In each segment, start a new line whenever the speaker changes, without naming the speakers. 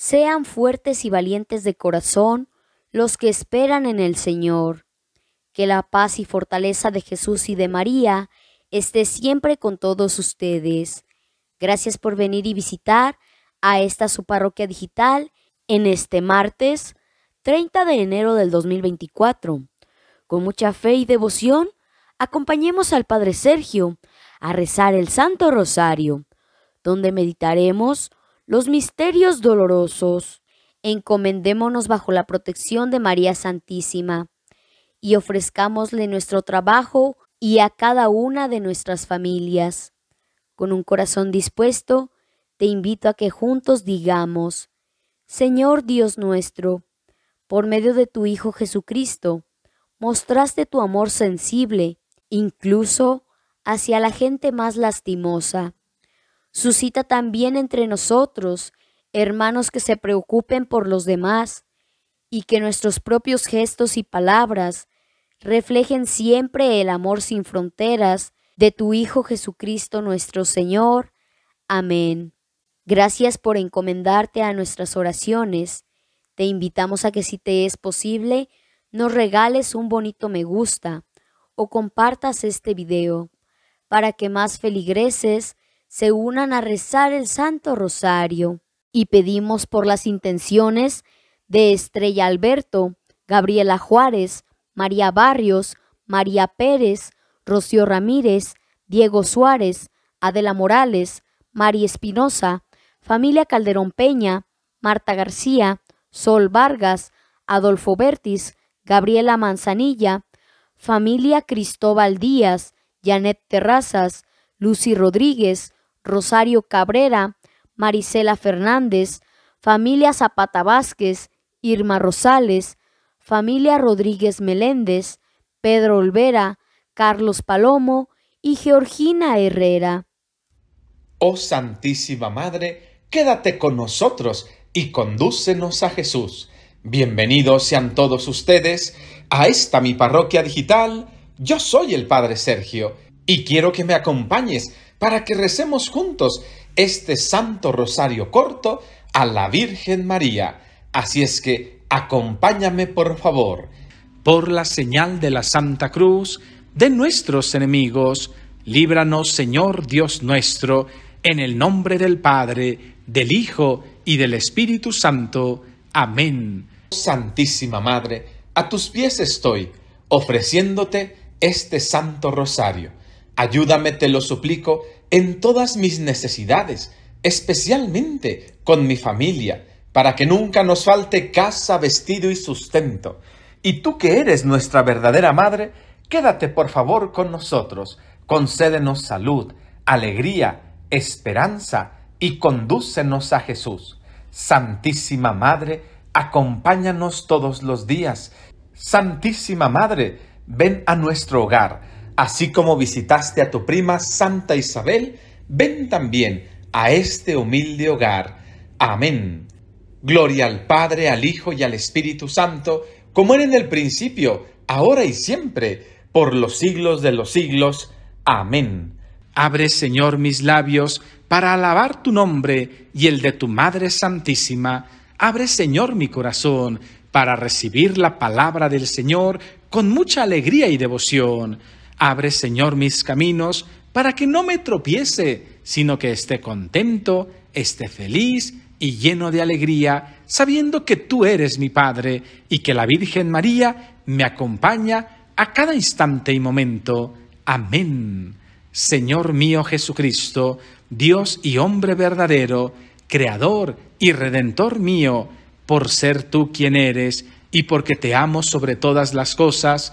Sean fuertes y valientes de corazón los que esperan en el Señor. Que la paz y fortaleza de Jesús y de María esté siempre con todos ustedes. Gracias por venir y visitar a esta su parroquia digital en este martes 30 de enero del 2024. Con mucha fe y devoción, acompañemos al Padre Sergio a rezar el Santo Rosario, donde meditaremos los misterios dolorosos, encomendémonos bajo la protección de María Santísima y ofrezcámosle nuestro trabajo y a cada una de nuestras familias. Con un corazón dispuesto, te invito a que juntos digamos, Señor Dios nuestro, por medio de tu Hijo Jesucristo, mostraste tu amor sensible, incluso hacia la gente más lastimosa suscita también entre nosotros hermanos que se preocupen por los demás y que nuestros propios gestos y palabras reflejen siempre el amor sin fronteras de tu Hijo Jesucristo nuestro Señor. Amén. Gracias por encomendarte a nuestras oraciones. Te invitamos a que si te es posible, nos regales un bonito me gusta o compartas este video para que más feligreses se unan a rezar el Santo Rosario y pedimos por las intenciones de Estrella Alberto, Gabriela Juárez, María Barrios, María Pérez, Rocío Ramírez, Diego Suárez, Adela Morales, María Espinosa, familia Calderón Peña, Marta García, Sol Vargas, Adolfo Bertis, Gabriela Manzanilla, familia Cristóbal Díaz, Janet Terrazas, Lucy Rodríguez, Rosario Cabrera, Marisela Fernández, familia Zapata Vázquez, Irma Rosales, familia Rodríguez Meléndez, Pedro Olvera, Carlos Palomo y Georgina Herrera.
Oh Santísima Madre, quédate con nosotros y condúcenos a Jesús. Bienvenidos sean todos ustedes a esta mi parroquia digital. Yo soy el Padre Sergio y quiero que me acompañes para que recemos juntos este Santo Rosario corto a la Virgen María. Así es que acompáñame por favor. Por la señal de la Santa Cruz, de nuestros enemigos, líbranos Señor Dios nuestro, en el nombre del Padre, del Hijo y del Espíritu Santo. Amén. Santísima Madre, a tus pies estoy, ofreciéndote este Santo Rosario Ayúdame, te lo suplico, en todas mis necesidades, especialmente con mi familia, para que nunca nos falte casa, vestido y sustento. Y tú que eres nuestra verdadera madre, quédate por favor con nosotros, concédenos salud, alegría, esperanza y condúcenos a Jesús. Santísima Madre, acompáñanos todos los días. Santísima Madre, ven a nuestro hogar Así como visitaste a tu prima Santa Isabel, ven también a este humilde hogar. Amén. Gloria al Padre, al Hijo y al Espíritu Santo, como era en el principio, ahora y siempre, por los siglos de los siglos. Amén. Abre, Señor, mis labios para alabar tu nombre y el de tu Madre Santísima. Abre, Señor, mi corazón para recibir la palabra del Señor con mucha alegría y devoción Abre, Señor, mis caminos para que no me tropiece, sino que esté contento, esté feliz y lleno de alegría, sabiendo que tú eres mi Padre y que la Virgen María me acompaña a cada instante y momento. Amén. Señor mío Jesucristo, Dios y hombre verdadero, Creador y Redentor mío, por ser tú quien eres y porque te amo sobre todas las cosas,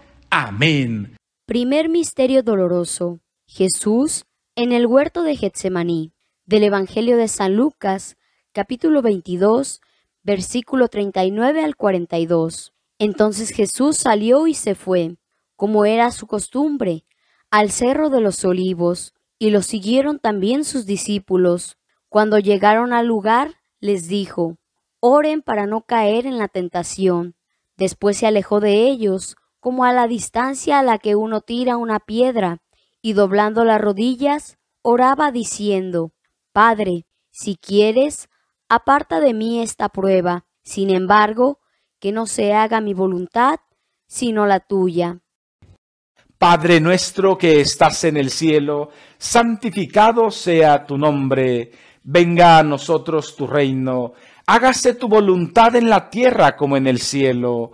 Amén.
Primer Misterio Doloroso. Jesús en el huerto de Getsemaní. Del Evangelio de San Lucas, capítulo 22, versículo 39 al 42. Entonces Jesús salió y se fue, como era su costumbre, al Cerro de los Olivos, y lo siguieron también sus discípulos. Cuando llegaron al lugar, les dijo, Oren para no caer en la tentación. Después se alejó de ellos como a la distancia a la que uno tira una piedra, y doblando las rodillas, oraba diciendo, Padre, si quieres, aparta de mí esta prueba, sin embargo, que no se haga mi voluntad, sino la tuya.
Padre nuestro que estás en el cielo, santificado sea tu nombre, venga a nosotros tu reino, hágase tu voluntad en la tierra como en el cielo.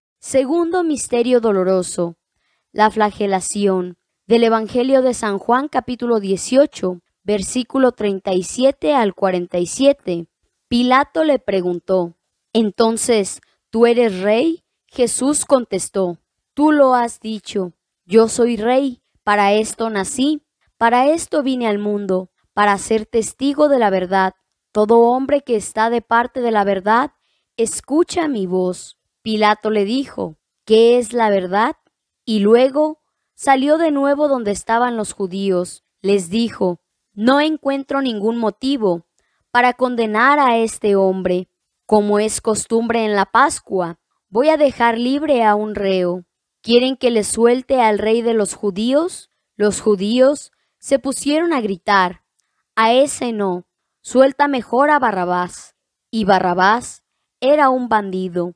Segundo misterio doloroso, la flagelación del Evangelio de San Juan capítulo 18, versículo 37 al 47. Pilato le preguntó, Entonces, ¿tú eres rey? Jesús contestó, Tú lo has dicho, yo soy rey, para esto nací, para esto vine al mundo, para ser testigo de la verdad. Todo hombre que está de parte de la verdad, escucha mi voz. Pilato le dijo, ¿qué es la verdad? Y luego salió de nuevo donde estaban los judíos, les dijo, no encuentro ningún motivo para condenar a este hombre. Como es costumbre en la Pascua, voy a dejar libre a un reo. ¿Quieren que le suelte al rey de los judíos? Los judíos se pusieron a gritar, a ese no, suelta mejor a Barrabás. Y Barrabás era un bandido.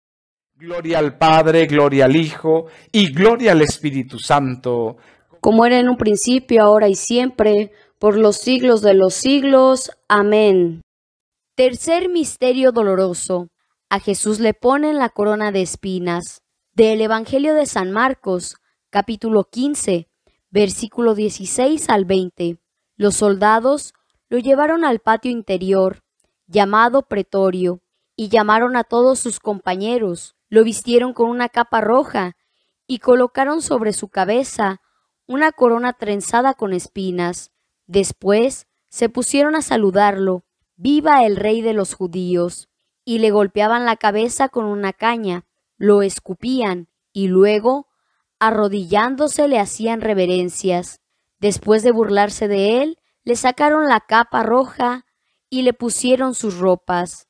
Gloria al Padre, gloria al Hijo y gloria al Espíritu Santo.
Como era en un principio, ahora y siempre, por los siglos de los siglos. Amén. Tercer misterio doloroso. A Jesús le ponen la corona de espinas. Del Evangelio de San Marcos, capítulo 15, versículo 16 al 20. Los soldados lo llevaron al patio interior, llamado pretorio, y llamaron a todos sus compañeros lo vistieron con una capa roja y colocaron sobre su cabeza una corona trenzada con espinas. Después se pusieron a saludarlo, viva el rey de los judíos, y le golpeaban la cabeza con una caña, lo escupían y luego, arrodillándose, le hacían reverencias. Después de burlarse de él, le sacaron la capa roja y le pusieron sus ropas.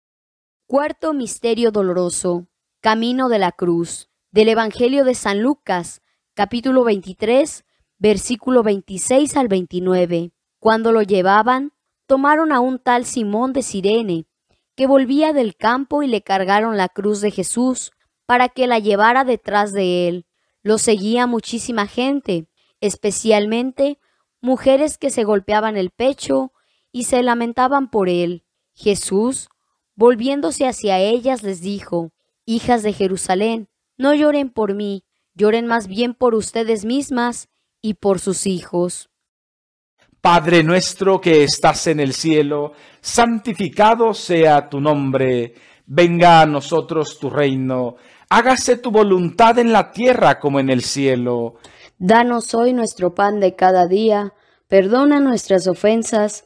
Cuarto Misterio Doloroso, Camino de la Cruz, del Evangelio de San Lucas, capítulo 23, versículo 26 al 29. Cuando lo llevaban, tomaron a un tal Simón de Sirene, que volvía del campo y le cargaron la cruz de Jesús para que la llevara detrás de él. Lo seguía muchísima gente, especialmente mujeres que se golpeaban el pecho y se lamentaban por él. Jesús Volviéndose hacia ellas les dijo, Hijas de Jerusalén, no lloren por mí, lloren más bien por ustedes mismas y por sus hijos.
Padre nuestro que estás en el cielo, santificado sea tu nombre, venga a nosotros tu reino, hágase tu voluntad en la tierra como en el cielo.
Danos hoy nuestro pan de cada día, perdona nuestras ofensas,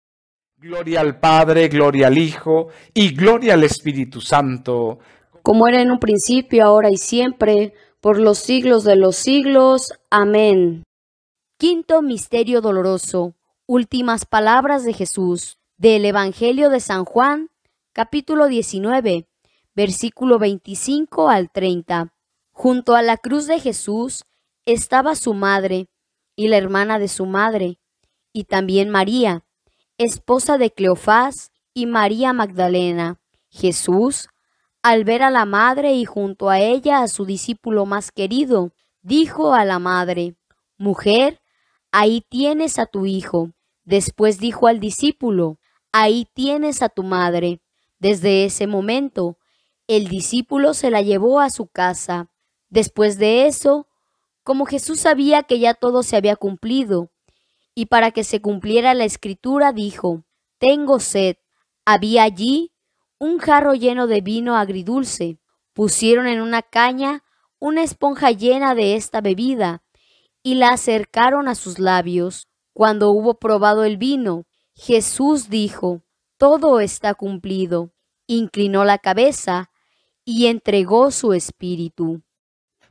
Gloria al Padre, gloria al Hijo y gloria al Espíritu Santo.
Como era en un principio, ahora y siempre, por los siglos de los siglos. Amén. Quinto Misterio Doloroso. Últimas palabras de Jesús. Del Evangelio de San Juan, capítulo 19, versículo 25 al 30. Junto a la cruz de Jesús estaba su madre y la hermana de su madre, y también María esposa de Cleofás y María Magdalena. Jesús, al ver a la madre y junto a ella a su discípulo más querido, dijo a la madre, Mujer, ahí tienes a tu hijo. Después dijo al discípulo, Ahí tienes a tu madre. Desde ese momento, el discípulo se la llevó a su casa. Después de eso, como Jesús sabía que ya todo se había cumplido, y para que se cumpliera la escritura dijo, Tengo sed. Había allí un jarro lleno de vino agridulce. Pusieron en una caña una esponja llena de esta bebida y la acercaron a sus labios. Cuando hubo probado el vino, Jesús dijo, Todo está cumplido. Inclinó la cabeza y entregó su espíritu.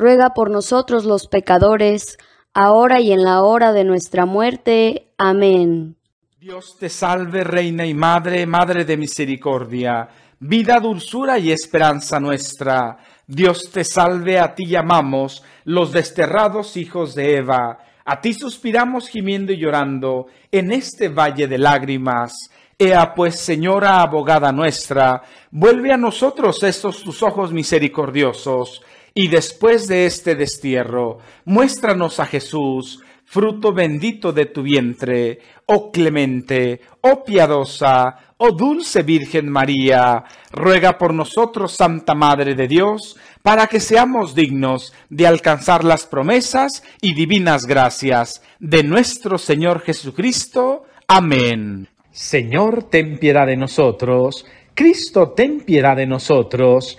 ruega por nosotros los pecadores, ahora y en la hora de nuestra muerte. Amén. Dios
te salve, Reina y Madre, Madre de Misericordia, vida, dulzura y esperanza nuestra. Dios te salve, a ti llamamos, los desterrados hijos de Eva. A ti suspiramos gimiendo y llorando en este valle de lágrimas. Ea pues, Señora abogada nuestra, vuelve a nosotros estos tus ojos misericordiosos y después de este destierro, muéstranos a Jesús, fruto bendito de tu vientre, oh clemente, oh piadosa, oh dulce Virgen María, ruega por nosotros, Santa Madre de Dios, para que seamos dignos de alcanzar las promesas y divinas gracias de nuestro Señor Jesucristo. Amén. Señor, ten piedad de nosotros. Cristo, ten piedad de nosotros.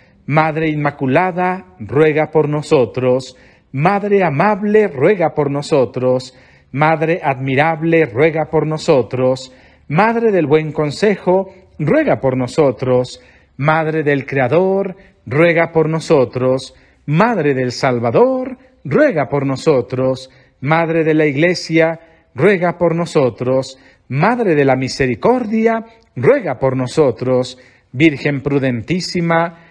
Madre Inmaculada, ruega por nosotros. Madre amable, ruega por nosotros. Madre admirable, ruega por nosotros. Madre del buen consejo, ruega por nosotros. Madre del Creador, ruega por nosotros. Madre del Salvador, ruega por nosotros. Madre de la Iglesia, ruega por nosotros. Madre de la Misericordia, ruega por nosotros. Virgen prudentísima,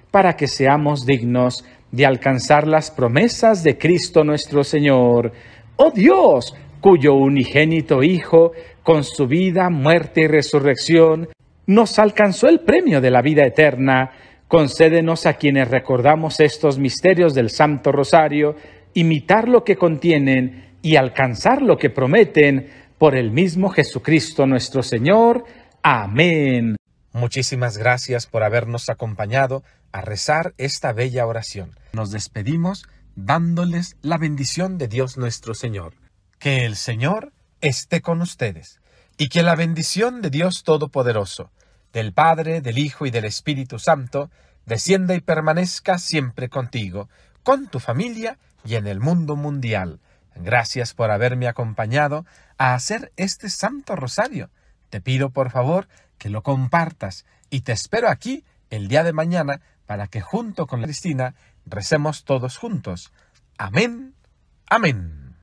para que seamos dignos de alcanzar las promesas de Cristo nuestro Señor. Oh Dios, cuyo unigénito Hijo, con su vida, muerte y resurrección, nos alcanzó el premio de la vida eterna. Concédenos a quienes recordamos estos misterios del Santo Rosario, imitar lo que contienen y alcanzar lo que prometen por el mismo Jesucristo nuestro Señor. Amén. Muchísimas gracias por habernos acompañado a rezar esta bella oración. Nos despedimos dándoles la bendición de Dios nuestro Señor. Que el Señor esté con ustedes y que la bendición de Dios Todopoderoso, del Padre, del Hijo y del Espíritu Santo, descienda y permanezca siempre contigo, con tu familia y en el mundo mundial. Gracias por haberme acompañado a hacer este Santo Rosario. Te pido por favor que lo compartas y te espero aquí el día de mañana para que junto con la Cristina recemos todos juntos. Amén, amén.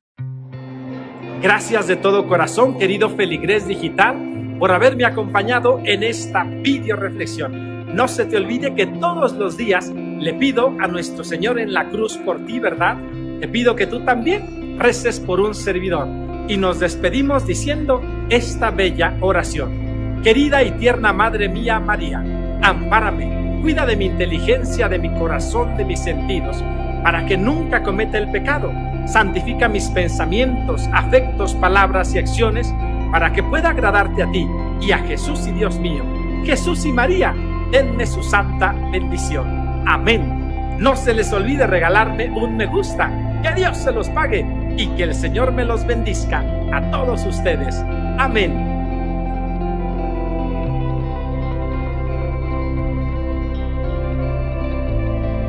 Gracias de todo corazón, querido Feligrés Digital, por haberme acompañado en esta video reflexión. No se te olvide que todos los días le pido a nuestro Señor en la cruz por ti, ¿verdad? Te pido que tú también reces por un servidor. Y nos despedimos diciendo esta bella oración. Querida y tierna Madre mía María, ampárame cuida de mi inteligencia, de mi corazón, de mis sentidos, para que nunca cometa el pecado. Santifica mis pensamientos, afectos, palabras y acciones, para que pueda agradarte a ti y a Jesús y Dios mío. Jesús y María, denme su santa bendición. Amén. No se les olvide regalarme un me gusta. Que Dios se los pague y que el Señor me los bendiga a todos ustedes. Amén.